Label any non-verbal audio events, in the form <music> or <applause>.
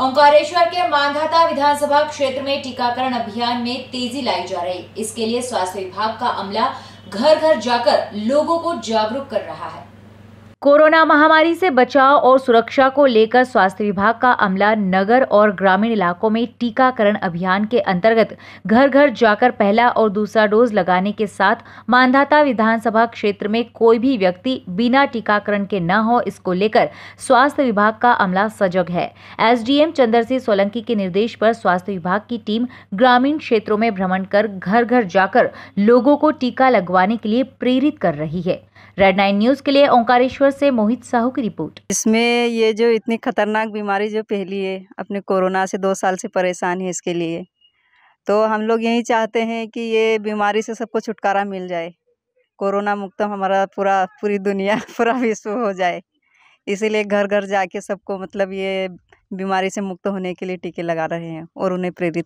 ओंकारेश्वर के मांधाता विधानसभा क्षेत्र में टीकाकरण अभियान में तेजी लाई जा रही इसके लिए स्वास्थ्य विभाग का अमला घर घर जाकर लोगों को जागरूक कर रहा है कोरोना महामारी से बचाव और सुरक्षा को लेकर स्वास्थ्य विभाग का अमला नगर और ग्रामीण इलाकों में टीकाकरण अभियान के अंतर्गत घर घर जाकर पहला और दूसरा डोज लगाने के साथ मानधाता विधानसभा क्षेत्र में कोई भी व्यक्ति बिना टीकाकरण के न हो इसको लेकर स्वास्थ्य विभाग का अमला सजग है एसडीएम चंद्र सिंह सोलंकी के निर्देश पर स्वास्थ्य विभाग की टीम ग्रामीण क्षेत्रों में भ्रमण कर घर घर जाकर लोगों को टीका लगवाने के लिए प्रेरित कर रही है रेड नाइन न्यूज के लिए ओंकारेश्वर से मोहित साहू की रिपोर्ट इसमें ये जो इतनी खतरनाक बीमारी जो पहली है अपने कोरोना से दो साल से परेशान है इसके लिए तो हम लोग यही चाहते हैं कि ये बीमारी से सबको छुटकारा मिल जाए कोरोना मुक्त हमारा पूरा पूरी दुनिया <laughs> पूरा विश्व हो जाए इसीलिए घर घर जाके सबको मतलब ये बीमारी से मुक्त होने के लिए टीके लगा रहे हैं और उन्हें प्रेरित